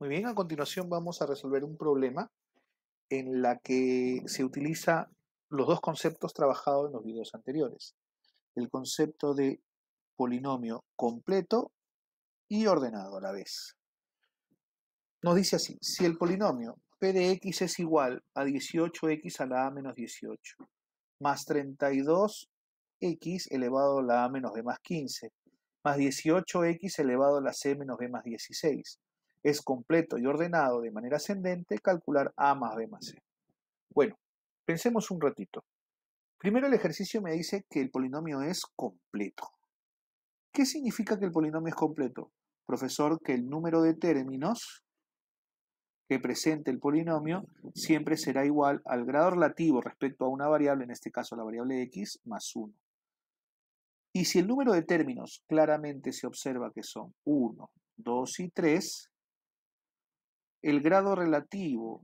Muy bien, a continuación vamos a resolver un problema en la que se utiliza los dos conceptos trabajados en los videos anteriores. El concepto de polinomio completo y ordenado a la vez. Nos dice así, si el polinomio p de x es igual a 18x a la a menos 18, más 32x elevado a la a menos b más 15, más 18x elevado a la c menos b más 16, es completo y ordenado de manera ascendente, calcular A más B más C. Bueno, pensemos un ratito. Primero el ejercicio me dice que el polinomio es completo. ¿Qué significa que el polinomio es completo? Profesor, que el número de términos que presente el polinomio siempre será igual al grado relativo respecto a una variable, en este caso la variable x, más 1. Y si el número de términos claramente se observa que son 1, 2 y 3, el grado relativo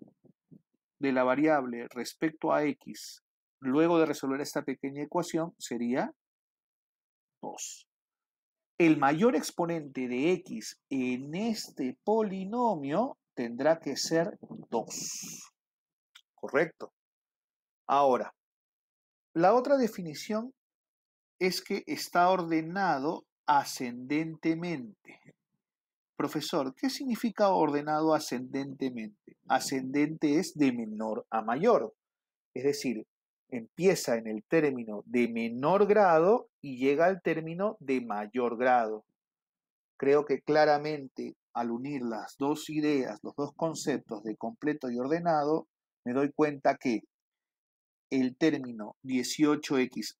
de la variable respecto a x luego de resolver esta pequeña ecuación sería 2. El mayor exponente de x en este polinomio tendrá que ser 2. Correcto. Ahora, la otra definición es que está ordenado ascendentemente. Profesor, ¿qué significa ordenado ascendentemente? Ascendente es de menor a mayor. Es decir, empieza en el término de menor grado y llega al término de mayor grado. Creo que claramente al unir las dos ideas, los dos conceptos de completo y ordenado, me doy cuenta que el término 18x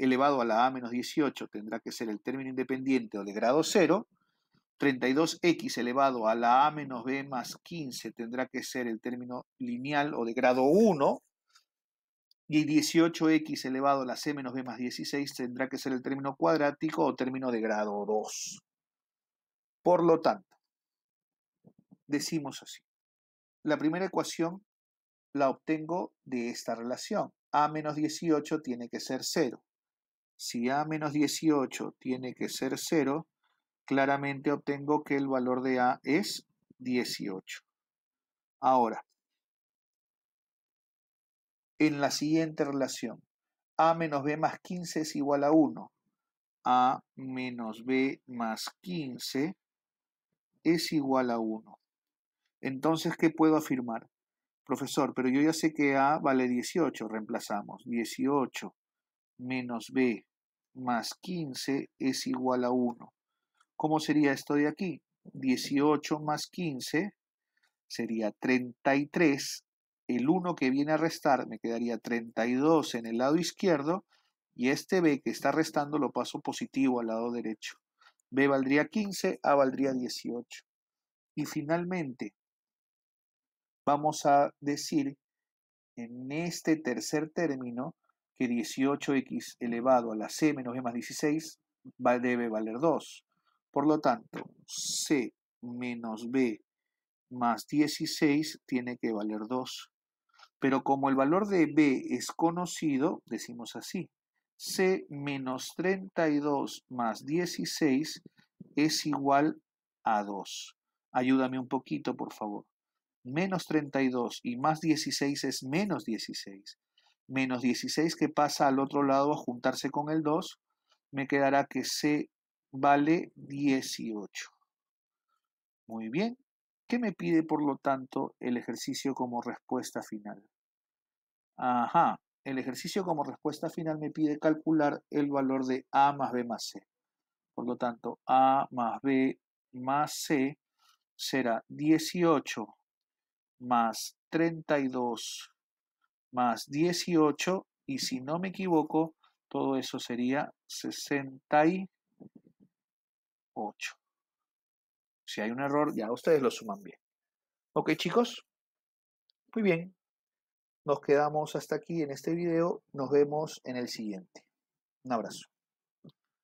elevado a la a menos 18 tendrá que ser el término independiente o de grado 0 32x elevado a la a menos b más 15 tendrá que ser el término lineal o de grado 1, y 18x elevado a la c menos b más 16 tendrá que ser el término cuadrático o término de grado 2. Por lo tanto, decimos así, la primera ecuación la obtengo de esta relación, a menos 18 tiene que ser 0. Si a menos 18 tiene que ser 0, claramente obtengo que el valor de A es 18. Ahora, en la siguiente relación, A menos B más 15 es igual a 1. A menos B más 15 es igual a 1. Entonces, ¿qué puedo afirmar? Profesor, pero yo ya sé que A vale 18, reemplazamos. 18 menos B más 15 es igual a 1. ¿Cómo sería esto de aquí? 18 más 15 sería 33. El 1 que viene a restar me quedaría 32 en el lado izquierdo y este B que está restando lo paso positivo al lado derecho. B valdría 15, A valdría 18. Y finalmente, vamos a decir en este tercer término que 18x elevado a la C menos B más 16 debe valer 2. Por lo tanto, C menos B más 16 tiene que valer 2. Pero como el valor de B es conocido, decimos así, C menos 32 más 16 es igual a 2. Ayúdame un poquito, por favor. Menos 32 y más 16 es menos 16. Menos 16 que pasa al otro lado a juntarse con el 2, me quedará que C vale 18. Muy bien. ¿Qué me pide, por lo tanto, el ejercicio como respuesta final? Ajá, el ejercicio como respuesta final me pide calcular el valor de A más B más C. Por lo tanto, A más B más C será 18 más 32 más 18 y si no me equivoco, todo eso sería 60 8. Si hay un error, ya ustedes lo suman bien. Ok, chicos. Muy bien. Nos quedamos hasta aquí en este video. Nos vemos en el siguiente. Un abrazo.